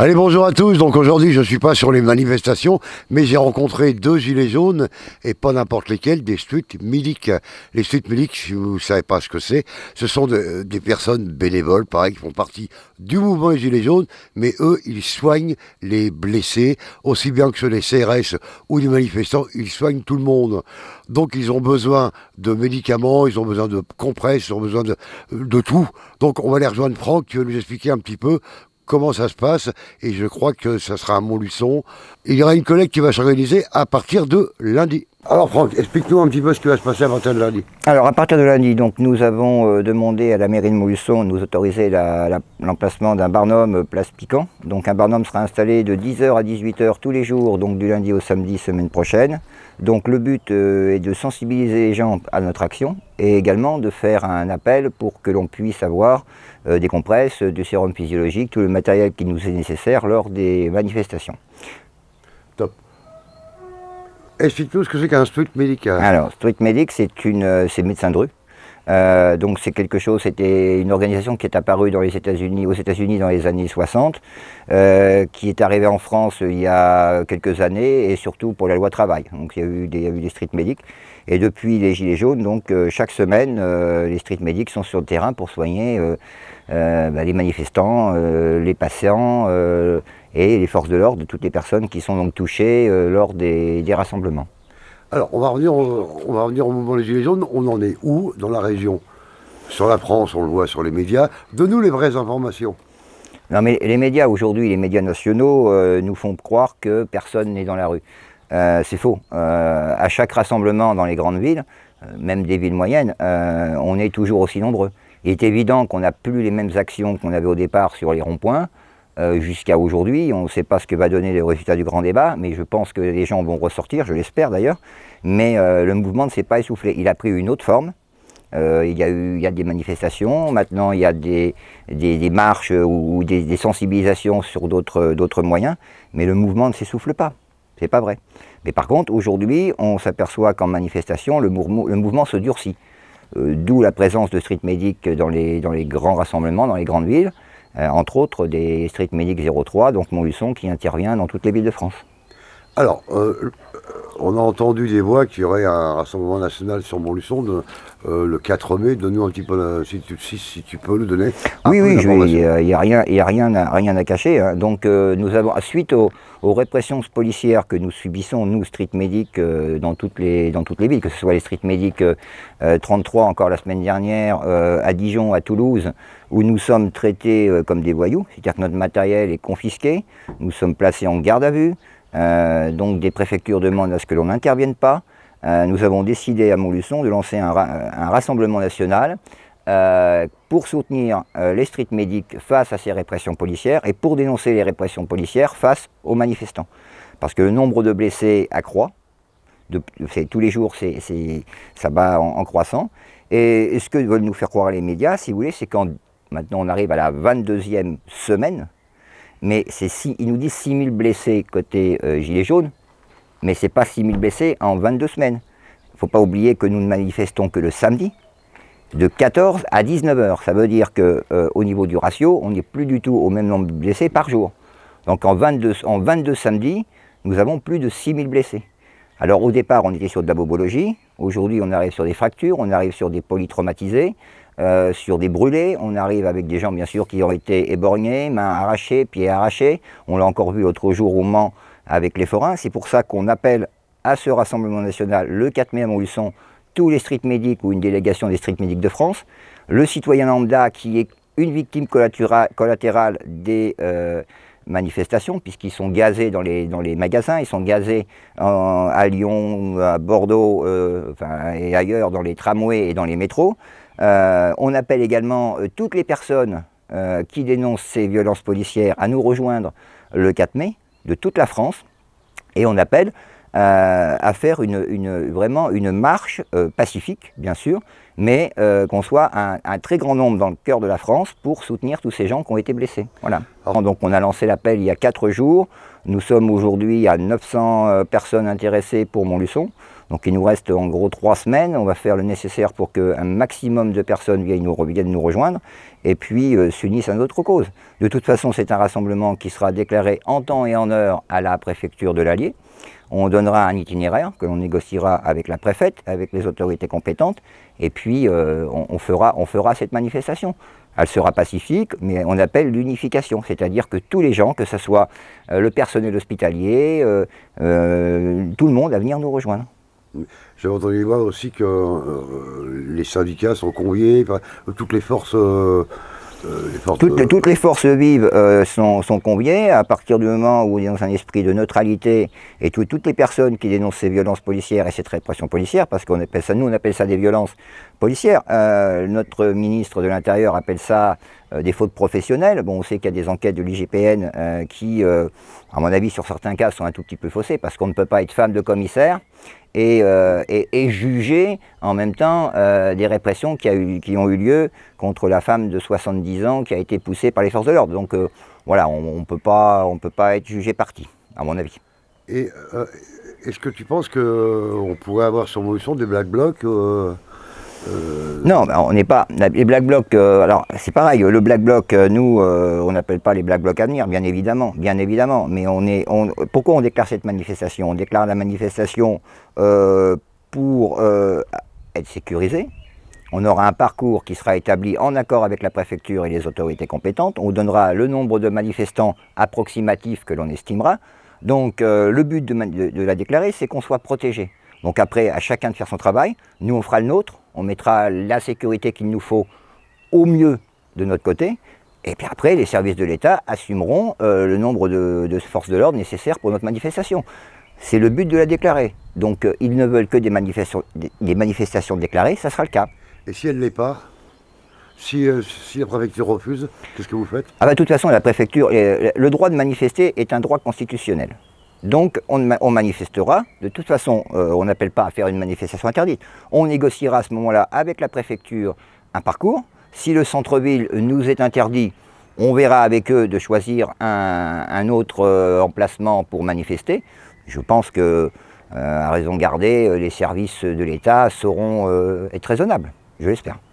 Allez, bonjour à tous. Donc aujourd'hui, je ne suis pas sur les manifestations, mais j'ai rencontré deux gilets jaunes, et pas n'importe lesquels, des suites médiques. Les suites médiques, si vous ne savez pas ce que c'est, ce sont euh, des personnes bénévoles, pareil, qui font partie du mouvement des gilets jaunes, mais eux, ils soignent les blessés, aussi bien que ce ceux des CRS ou des manifestants, ils soignent tout le monde. Donc ils ont besoin de médicaments, ils ont besoin de compresses, ils ont besoin de, euh, de tout. Donc on va les rejoindre Franck, qui va nous expliquer un petit peu comment ça se passe et je crois que ça sera à Montluçon. Il y aura une collecte qui va s'organiser à partir de lundi. Alors Franck, explique-nous un petit peu ce qui va se passer à partir de lundi. Alors à partir de lundi, donc, nous avons euh, demandé à la mairie de Montluçon de nous autoriser l'emplacement d'un barnum euh, place Piquant. Donc un barnum sera installé de 10h à 18h tous les jours, donc du lundi au samedi semaine prochaine. Donc le but euh, est de sensibiliser les gens à notre action et également de faire un appel pour que l'on puisse avoir des compresses, du sérum physiologique, tout le matériel qui nous est nécessaire lors des manifestations. Explique-nous ce que c'est qu'un street médical. Alors, street médical, c'est une, euh, c'est médecin de euh, donc c'est quelque chose, c'était une organisation qui est apparue dans les États-Unis, aux États-Unis dans les années 60, euh, qui est arrivée en France il y a quelques années et surtout pour la loi travail. Donc il y a eu des, eu des street medics et depuis les gilets jaunes, donc euh, chaque semaine, les street medics sont sur le terrain pour soigner bah, les manifestants, les patients et les forces de l'ordre, toutes les personnes qui sont donc touchées lors des rassemblements. Alors, on va, revenir au, on mouvement des Gilets jaunes. On en est où dans la région Sur la France, on le voit sur les médias. Donne-nous les vraies informations. Non, mais les médias aujourd'hui, les médias nationaux, euh, nous font croire que personne n'est dans la rue. Euh, c'est faux. Euh, à chaque rassemblement dans les grandes villes, même des villes moyennes, on est toujours aussi nombreux. Il est évident qu'on n'a plus les mêmes actions qu'on avait au départ sur les ronds-points. Euh, jusqu'à aujourd'hui. On ne sait pas ce que va donner le résultat du grand débat, mais je pense que les gens vont ressortir, je l'espère d'ailleurs. Mais euh, le mouvement ne s'est pas essoufflé. Il a pris une autre forme. Euh, il, y a eu, des manifestations, maintenant il y a des, marches ou des, sensibilisations sur d'autres moyens, mais le mouvement ne s'essouffle pas. C'est pas vrai. Mais par contre, aujourd'hui, on s'aperçoit qu'en manifestation, le, mouvement se durcit. D'où la présence de street medic dans les grands rassemblements, dans les grandes villes. Euh, entre autres des Street Medic 03, donc Montluçon, qui intervient dans toutes les villes de France. Alors, euh, on a entendu des voix qu'il y aurait un rassemblement national sur Montluçon euh, le 4 mai. Donne-nous un petit peu, euh, si, tu, peux le donner. oui, oui, il n'y euh, a, rien, a rien, à, rien à cacher. Hein. Donc, nous avons, suite aux, répressions policières que nous subissons, nous, street medics, dans, toutes les, dans toutes les villes, que ce soit les street medics 33 encore la semaine dernière, à Dijon, à Toulouse, où nous sommes traités comme des voyous, c'est-à-dire que notre matériel est confisqué, nous sommes placés en garde à vue. Euh, donc des préfectures demandent à ce que l'on n'intervienne pas. Euh, nous avons décidé à Montluçon de lancer un, euh, rassemblement national pour soutenir les street medics face à ces répressions policières et pour dénoncer les répressions policières face aux manifestants. Parce que le nombre de blessés accroît, tous les jours ça bat en, croissant. Et, ce que veulent nous faire croire les médias, si vous voulez, c'est quand maintenant on arrive à la 22e semaine mais c'est si, ils nous dit 6 000 blessés côté gilet euh, Gilets jaunes, mais ce n'est pas 6 000 blessés en 22 semaines. Il ne faut pas oublier que nous ne manifestons que le samedi, de 14 à 19 heures. Ça veut dire qu'au euh, au niveau du ratio, on n'est plus du tout au même nombre de blessés par jour. Donc en 22, en 22 samedis, nous avons plus de 6 000 blessés. Alors au départ, on était sur de la bobologie. Aujourd'hui, on arrive sur des fractures, on arrive sur des polytraumatisés. Euh, sur des brûlés. On arrive avec des gens, bien sûr, qui ont été éborgnés, mains arrachées, pieds arrachés. On l'a encore vu l'autre jour au Mans avec les forains. C'est pour ça qu'on appelle à ce Rassemblement national le 4 mai à Montluçon tous les street médics ou une délégation des street médics de France. Le citoyen lambda qui est une victime collatérale des... Euh, manifestations, puisqu'ils sont gazés dans les, dans les magasins, ils sont gazés à Lyon, à Bordeaux euh, et ailleurs, dans les tramways et dans les métros. Euh, on appelle également euh, toutes les personnes qui dénoncent ces violences policières à nous rejoindre le 4 mai, de toute la France, et on appelle euh, à faire une, vraiment une marche euh, pacifique, bien sûr, mais euh, qu'on soit un, très grand nombre dans le cœur de la France pour soutenir tous ces gens qui ont été blessés. Voilà. Donc on a lancé l'appel il y a quatre jours. Nous sommes aujourd'hui à 900 personnes intéressées pour Montluçon. Donc il nous reste en gros trois semaines. On va faire le nécessaire pour qu'un maximum de personnes viennent nous, rejoindre et puis euh, s'unissent à notre cause. De toute façon, c'est un rassemblement qui sera déclaré en temps et en heure à la préfecture de l'Allier. On donnera un itinéraire que l'on négociera avec la préfète, avec les autorités compétentes, et puis euh, on, fera, cette manifestation. Elle sera pacifique, mais on appelle l'unification, c'est-à-dire que tous les gens, que ce soit euh, le personnel hospitalier, tout le monde, à venir nous rejoindre. J'ai entendu voir aussi que euh, les syndicats sont conviés, toutes les forces. Euh, euh, toutes, les forces vives sont, sont, conviées à partir du moment où il est dans un esprit de neutralité et toutes les personnes qui dénoncent ces violences policières et cette répression policière, parce qu'on appelle nous on appelle ça des violences policières, notre ministre de l'Intérieur appelle ça euh, des fautes professionnelles. Bon, on sait qu'il y a des enquêtes de l'IGPN euh, qui, euh, à mon avis, sur certains cas, sont un tout petit peu faussées parce qu'on ne peut pas être femme de commissaire et, juger en même temps des répressions qui, ont eu lieu contre la femme de 70 ans qui a été poussée par les forces de l'ordre. Donc voilà, on ne on peut, pas être jugé parti, à mon avis. Et est-ce que tu penses qu'on pourrait avoir sur motion des black blocs euh, non, bah, on n'est pas. Les Black Blocs, euh, alors c'est pareil, le Black Bloc, euh, nous, on n'appelle pas les Black Blocs à venir, bien évidemment, bien évidemment. Mais on est. pourquoi on déclare cette manifestation On déclare la manifestation pour être sécurisé, On aura un parcours qui sera établi en accord avec la préfecture et les autorités compétentes. On donnera le nombre de manifestants approximatifs que l'on estimera. Donc le but de la déclarer, c'est qu'on soit protégé. Donc après, à chacun de faire son travail. Nous, on fera le nôtre on mettra la sécurité qu'il nous faut au mieux de notre côté. Et puis après, les services de l'État assumeront euh, le nombre de, forces de l'ordre nécessaires pour notre manifestation. C'est le but de la déclarer. Donc euh, ils ne veulent que des, manifestations, déclarées, ça sera le cas. Et si elle ne l'est pas euh, si, la préfecture refuse, qu'est-ce que vous faites ah bah, de toute façon, la préfecture, le droit de manifester est un droit constitutionnel. Donc on, manifestera. De toute façon, euh, on n'appelle pas à faire une manifestation interdite. On négociera à ce moment-là avec la préfecture un parcours. Si le centre-ville nous est interdit, on verra avec eux de choisir un, autre euh, emplacement pour manifester. Je pense que, euh, à raison gardée, les services de l'État sauront être raisonnables. Je l'espère.